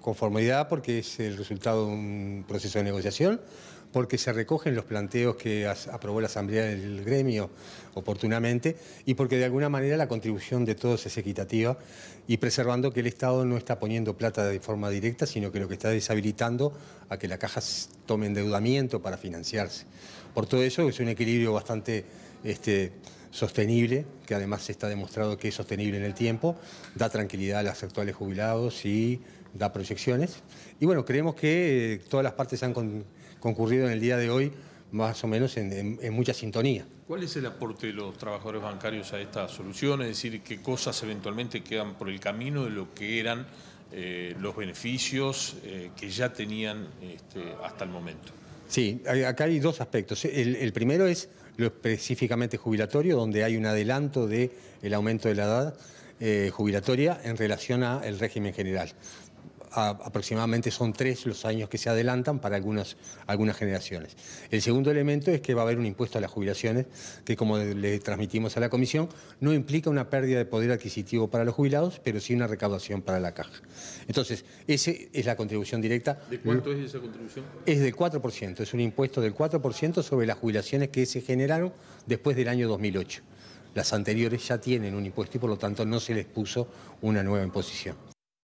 Conformidad porque es el resultado de un proceso de negociación porque se recogen los planteos que aprobó la Asamblea del Gremio oportunamente y porque de alguna manera la contribución de todos es equitativa y preservando que el Estado no está poniendo plata de forma directa, sino que lo que está deshabilitando a que la caja tome endeudamiento para financiarse. Por todo eso es un equilibrio bastante este, sostenible, que además está demostrado que es sostenible en el tiempo, da tranquilidad a los actuales jubilados y da proyecciones. Y bueno, creemos que eh, todas las partes han concurrido en el día de hoy más o menos en, mucha sintonía. ¿Cuál es el aporte de los trabajadores bancarios a esta solución? Es decir, ¿qué cosas eventualmente quedan por el camino de lo que eran eh, los beneficios eh, que ya tenían este, hasta el momento? Sí, acá hay dos aspectos. El, primero es lo específicamente jubilatorio, donde hay un adelanto del aumento de la edad eh, jubilatoria en relación al régimen general aproximadamente son tres los años que se adelantan para algunas, algunas generaciones. El segundo elemento es que va a haber un impuesto a las jubilaciones, que como le transmitimos a la comisión, no implica una pérdida de poder adquisitivo para los jubilados, pero sí una recaudación para la caja. Entonces, esa es la contribución directa. ¿De cuánto es esa contribución? Es del 4%, es un impuesto del 4% sobre las jubilaciones que se generaron después del año 2008. Las anteriores ya tienen un impuesto y por lo tanto no se les puso una nueva imposición.